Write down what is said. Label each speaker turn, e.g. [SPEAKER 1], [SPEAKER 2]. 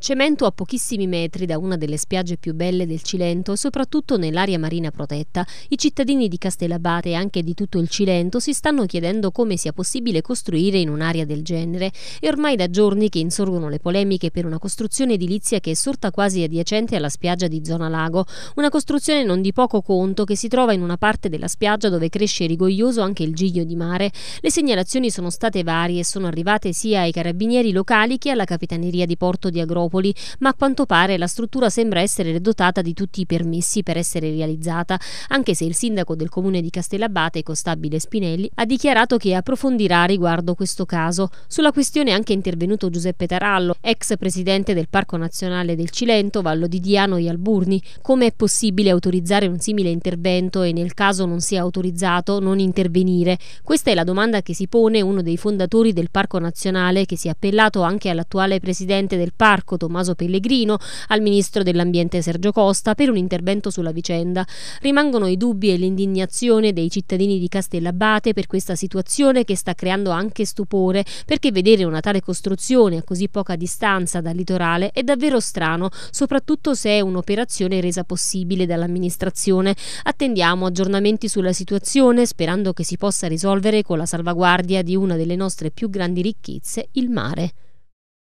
[SPEAKER 1] Cemento a pochissimi metri da una delle spiagge più belle del Cilento e soprattutto nell'area marina protetta, i cittadini di Castellabate e anche di tutto il Cilento si stanno chiedendo come sia possibile costruire in un'area del genere. È ormai da giorni che insorgono le polemiche per una costruzione edilizia che è sorta quasi adiacente alla spiaggia di Zona Lago, una costruzione non di poco conto che si trova in una parte della spiaggia dove cresce rigoglioso anche il giglio di mare. Le segnalazioni sono state varie e sono arrivate sia ai carabinieri locali che alla Capitaneria di Porto di Agropoli Popoli, ma a quanto pare la struttura sembra essere dotata di tutti i permessi per essere realizzata, anche se il sindaco del comune di Castellabate, Costabile Spinelli, ha dichiarato che approfondirà riguardo questo caso. Sulla questione è anche intervenuto Giuseppe Tarallo, ex presidente del Parco Nazionale del Cilento, Vallo di Diano e Alburni. Come è possibile autorizzare un simile intervento e nel caso non sia autorizzato non intervenire? Questa è la domanda che si pone uno dei fondatori del Parco Nazionale che si è appellato anche all'attuale presidente del parco, Tommaso Pellegrino, al ministro dell'Ambiente Sergio Costa per un intervento sulla vicenda. Rimangono i dubbi e l'indignazione dei cittadini di Castellabate per questa situazione che sta creando anche stupore, perché vedere una tale costruzione a così poca distanza dal litorale è davvero strano, soprattutto se è un'operazione resa possibile dall'amministrazione. Attendiamo aggiornamenti sulla situazione, sperando che si possa risolvere con la salvaguardia di una delle nostre più grandi ricchezze, il mare.